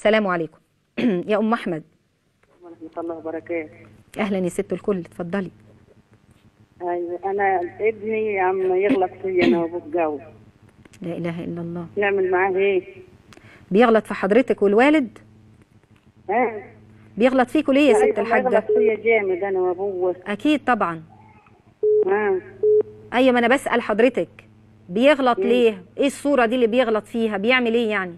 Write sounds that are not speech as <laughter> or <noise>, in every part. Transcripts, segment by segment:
السلام عليكم <clears throat> يا ام احمد ورحمه الله وبركاته اهلا يا ست الكل اتفضلي ايوه انا ابني عم يغلط فيا انا وبتجوز لا اله الا الله نعمل معاه ايه بيغلط في حضرتك والوالد ها بيغلط فيكوا ليه يا ست أيوة، الحاجه بيغلط فيا جامد انا وابوه اكيد طبعا ها ايوه ما انا بسال حضرتك بيغلط ليه ايه الصوره دي اللي بيغلط فيها بيعمل ايه يعني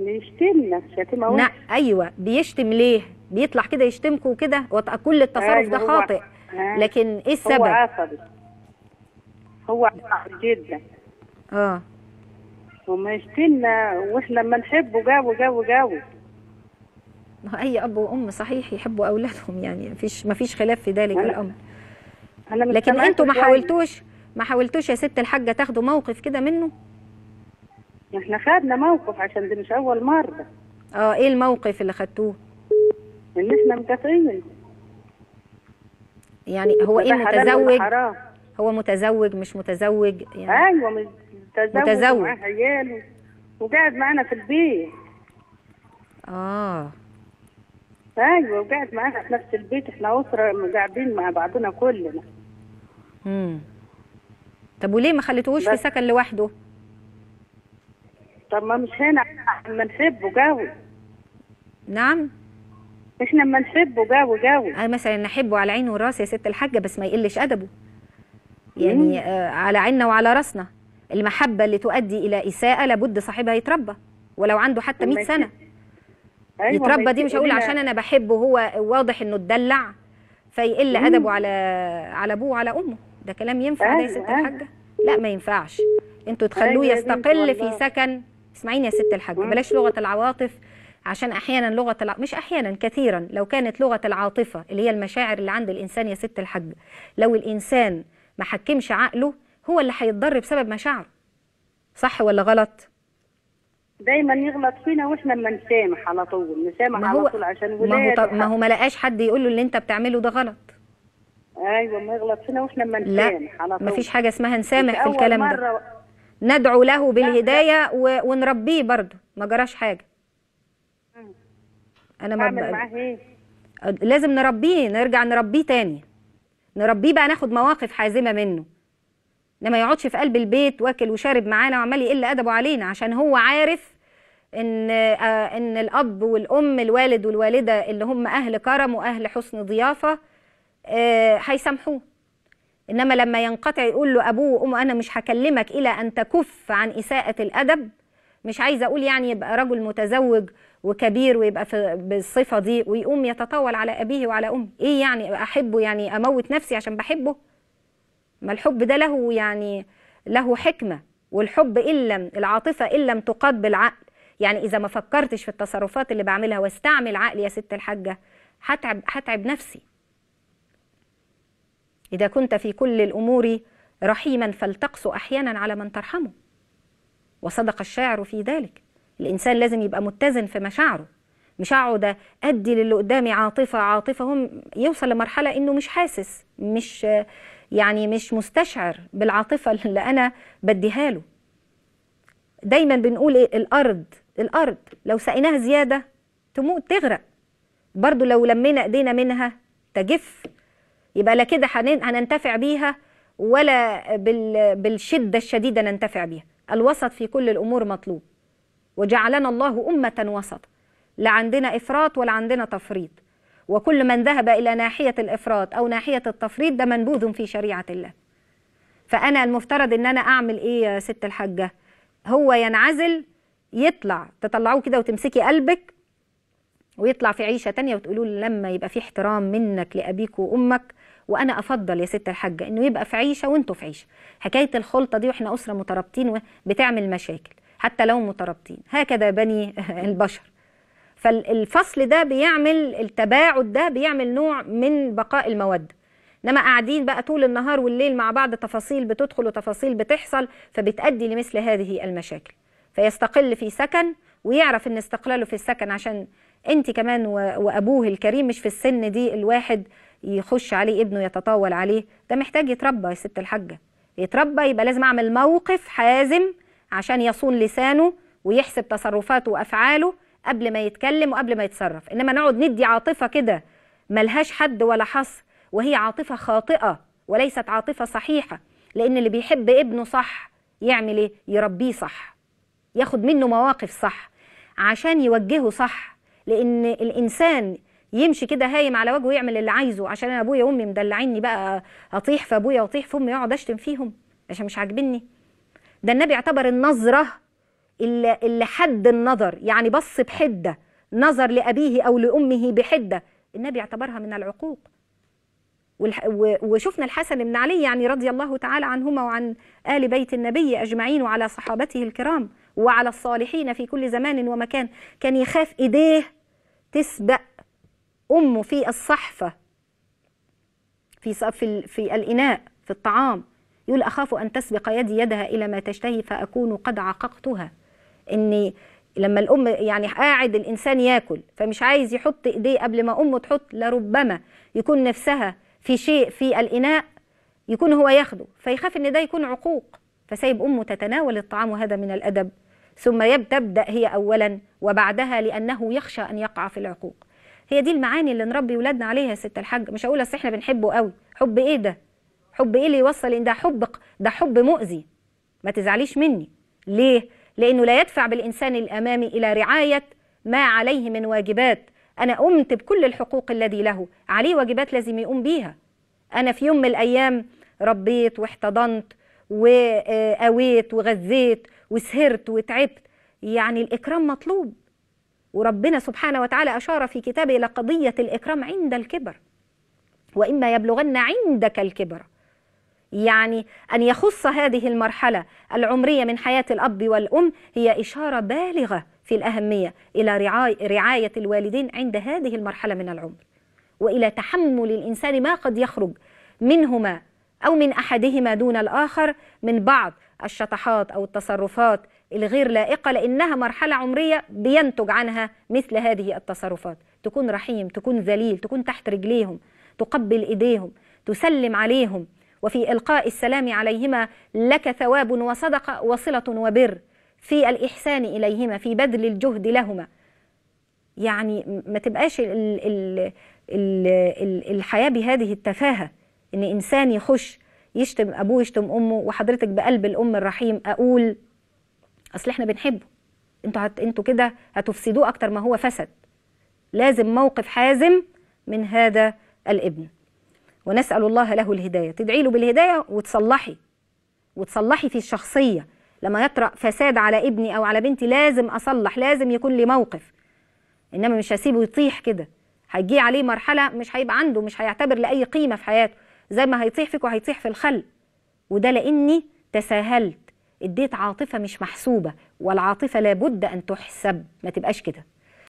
بيشتمنا شتيمه وحشه ايوه بيشتم ليه؟ بيطلع كده يشتمكم كده كل التصرف ده أيوة، خاطئ آه. لكن ايه السبب؟ هو عصبي هو عصبي جدا اه وما يشتمنا واحنا لما نحبه جاوي جاوي جاوي اي اب وام صحيح يحبوا اولادهم يعني مفيش مفيش خلاف في ذلك الامر لكن انتوا ما حاولتوش ما حاولتوش يا ست الحاجه تاخدوا موقف كده منه احنا خدنا موقف عشان دي مش اول مره اه ايه الموقف اللي خدتوه ان احنا مكافئين يعني هو ايه متزوج هو متزوج مش متزوج يعني ايوه متزوج, متزوج. معاه عياله وقاعد معانا في البيت اه ايوه وقاعد معانا في نفس البيت احنا اسره قاعدين مع بعضنا كلنا امم طب وليه ما خليتوهوش في سكن لوحده طب ما مش هنا اما نحبه قوي نعم احنا اما نحبه قوي قوي انا مثلا نحبه على عيني وراسي يا ست الحاجه بس ما يقلش ادبه يعني آه على عيننا وعلى راسنا المحبه اللي تؤدي الى اساءه لابد صاحبها يتربى ولو عنده حتى 100 سنه أيوة يتربى دي مش هقول عشان انا بحبه هو واضح انه اتدلع فيقل ادبه على على ابوه وعلى امه ده كلام ينفع أيوة ده يا ست أيوة. الحاجه لا ما ينفعش انتوا تخلوه أيوة يستقل في سكن اسمعيني يا ست الحاج بلاش لغه العواطف عشان احيانا لغه الع... مش احيانا كثيرا لو كانت لغه العاطفه اللي هي المشاعر اللي عند الانسان يا ست الحاج لو الانسان ما حكمش عقله هو اللي هيتضر بسبب مشاعره صح ولا غلط دايما يغلط فينا واحنا ما نسامح على طول نسامح ما هو... على طول عشان ولاد ما هو ما هو ما لقاش حد يقول له اللي انت بتعمله ده غلط ايوه ما يغلط فينا واحنا ما نسامح على طول لا مفيش حاجه اسمها نسامح في الكلام ده ندعو له بالهدايه و... ونربيه برضه ما جراش حاجه انا ما بقى... إيه؟ لازم نربيه نرجع نربيه تاني نربيه بقى ناخد مواقف حازمه منه لما يقعدش في قلب البيت واكل وشارب معانا وعمال يقل ادبه علينا عشان هو عارف ان آه، ان الاب والام الوالد والوالده اللي هم اهل كرم واهل حسن ضيافه آه، هيسامحوه إنما لما ينقطع يقول له أبوه وأمه أنا مش هكلمك إلى أن تكف عن إساءة الأدب مش عايزة أقول يعني يبقى رجل متزوج وكبير ويبقى في بالصفة دي ويقوم يتطاول على أبيه وعلى أمه إيه يعني أحبه يعني أموت نفسي عشان بحبه ما الحب ده له يعني له حكمة والحب إن لم العاطفة إن لم تقاد بالعقل يعني إذا ما فكرتش في التصرفات اللي بعملها واستعمل عقلي يا ست الحاجة هتعب هتعب نفسي إذا كنت في كل الأمور رحيما فلتقص أحيانا على من ترحمه وصدق الشاعر في ذلك الإنسان لازم يبقى متزن في مشاعره مش أقعد أدي للي قدامي عاطفة عاطفة هم يوصل لمرحلة إنه مش حاسس مش يعني مش مستشعر بالعاطفة <laughs> اللي أنا بديها له دايما بنقول إيه الأرض الأرض لو سقيناها زيادة تموت تغرق برضو لو لمينا ايدينا منها تجف يبقى لا كده هننتفع بيها ولا بالشدة الشديدة ننتفع بيها الوسط في كل الأمور مطلوب وجعلنا الله أمة وسط لا عندنا إفراط ولا عندنا تفريط وكل من ذهب إلى ناحية الإفراط أو ناحية التفريط ده منبوذ في شريعة الله فأنا المفترض إن أنا أعمل إيه يا ست الحاجة هو ينعزل يطلع تطلعوه كده وتمسكي قلبك ويطلع في عيشة تانية وتقولوا له لما يبقى في احترام منك لأبيك وأمك وانا افضل يا ست الحاجه انه يبقى في عيشه وانتوا في عيشه حكايه الخلطه دي واحنا اسره مترابطين بتعمل مشاكل حتى لو مترابطين هكذا بني <laughs> البشر فالفصل ده بيعمل التباعد ده بيعمل نوع من بقاء الموده انما قاعدين بقى طول النهار والليل مع بعض تفاصيل بتدخل وتفاصيل بتحصل فبتؤدي لمثل هذه المشاكل فيستقل في سكن ويعرف ان استقلاله في السكن عشان انت كمان وابوه الكريم مش في السن دي الواحد يخش عليه ابنه يتطاول عليه ده محتاج يتربى يا ست الحاجه يتربى يبقى لازم اعمل موقف حازم عشان يصون لسانه ويحسب تصرفاته وافعاله قبل ما يتكلم وقبل ما يتصرف انما نقعد ندي عاطفه كده ملهاش حد ولا حصر وهي عاطفه خاطئه وليست عاطفه صحيحه لان اللي بيحب ابنه صح يعمل ايه يربيه صح ياخد منه مواقف صح عشان يوجهه صح لان الانسان يمشي كده هايم على وجهه يعمل اللي عايزه عشان انا ابويا وامي مدلعيني بقى اطيح في ابويا واطيح في امي اقعد اشتم فيهم عشان مش عاجبني ده النبي اعتبر النظره اللي, اللي حد النظر يعني بص بحده نظر لابيه او لامه بحده النبي اعتبرها من العقوق وشفنا الحسن بن علي يعني رضي الله تعالى عنهما وعن آل بيت النبي أجمعين وعلى صحابته الكرام وعلى الصالحين في كل زمان ومكان كان يخاف إيديه تسبق أمه في الصحفة في في في الإناء في الطعام يقول أخاف أن تسبق يدي يدها إلى ما تشتهي فأكون قد عققتها إني لما الأم يعني قاعد الإنسان ياكل فمش عايز يحط إيديه قبل ما أمه تحط لربما يكون نفسها في شيء في الإناء يكون هو ياخده فيخاف إن ده يكون عقوق فسيب أمه تتناول الطعام وهذا من الأدب ثم تبدأ هي أولا وبعدها لأنه يخشى أن يقع في العقوق هي دي المعاني اللي نربي ولادنا عليها يا ست الحاج مش هقول اصل احنا بنحبه قوي حب ايه ده حب ايه اللي يوصل ان ده حب ده حب مؤذي ما تزعليش مني ليه لانه لا يدفع بالانسان الامامي الى رعايه ما عليه من واجبات انا قمت بكل الحقوق الذي له عليه واجبات لازم يقوم بيها انا في يوم من الايام ربيت واحتضنت وقويت وغذيت وسهرت وتعبت يعني الاكرام مطلوب وربنا سبحانه وتعالى أشار في كتابه إلى قضية الإكرام عند الكبر وإما يبلغن عندك الكبر يعني أن يخص هذه المرحلة العمرية من حياة الأب والأم هي إشارة بالغة في الأهمية إلى رعاية الوالدين عند هذه المرحلة من العمر وإلى تحمل الإنسان ما قد يخرج منهما أو من أحدهما دون الآخر من بعض الشطحات أو التصرفات الغير لائقة لأنها مرحلة عمرية بينتج عنها مثل هذه التصرفات تكون رحيم تكون ذليل تكون تحت رجليهم تقبل إيديهم تسلم عليهم وفي إلقاء السلام عليهما لك ثواب وصدقة وصلة وبر في الإحسان إليهما في بذل الجهد لهما يعني ما تبقاش الـ الـ الـ الـ الحياة بهذه التفاهة إن إنسان يخش يشتم أبوه يشتم أمه وحضرتك بقلب الأم الرحيم أقول اصل احنا بنحبه انتوا هت... انتوا كده هتفسدوه اكتر ما هو فسد لازم موقف حازم من هذا الابن ونسال الله له الهدايه تدعي له بالهدايه وتصلحي وتصلحي في الشخصيه لما يطرأ فساد على ابني او على بنتي لازم اصلح لازم يكون لي موقف انما مش هسيبه يطيح كده هيجي عليه مرحله مش هيبقى عنده مش هيعتبر لاي قيمه في حياته زي ما هيطيح فيك وهيطيح في الخل وده لاني تساهلت اديت عاطفه مش محسوبه والعاطفه لابد ان تحسب ما تبقاش كده